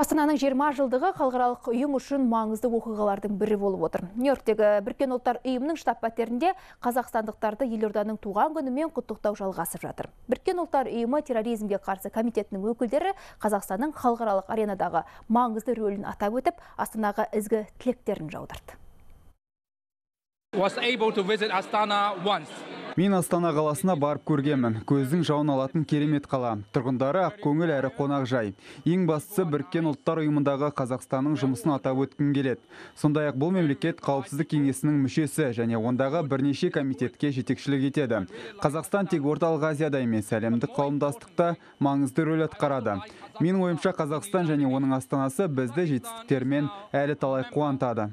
Астананың 20 жылдығы халықаралық ұйым үшін маңызды оқиғалардың бірі болып отыр. Нью-Йорктегі Біріккен Ұлттар ұйымының штаб пәтерінде қазақстандықтарды елорданың туған күнімен құттықтау жалғасып жатыр. Біріккен Ұлттар ұйымы терроризмге қарсы комитетінің өкілдері Қазақстанның халықаралық аренадағы маңызды рөлін атап өтіп, Астанаға ізгі тілектерін жаудырды. Мен Астана қаласына барып көргенмін. Көздің жауын алатын керемет қала. Тұрғындары ақ көңіл әрі қонақ жай. Ең бастысы біркен ұлттар ұйымындағы Қазақстанның жұмысын атап өткін келеді. Сондай-ақ бұл мемлекет қауіпсіздік кеңесінің мүшесі және ондағы бірнеше комитетке жетекшілік етеді. Қазақстан тек орталық Азияда емес, әлемдік қауымдастықта маңызды рөл атқарады. Менің ойымша Қазақстан және оның астанасы бізді жетістіктермен әлі талай қуантады.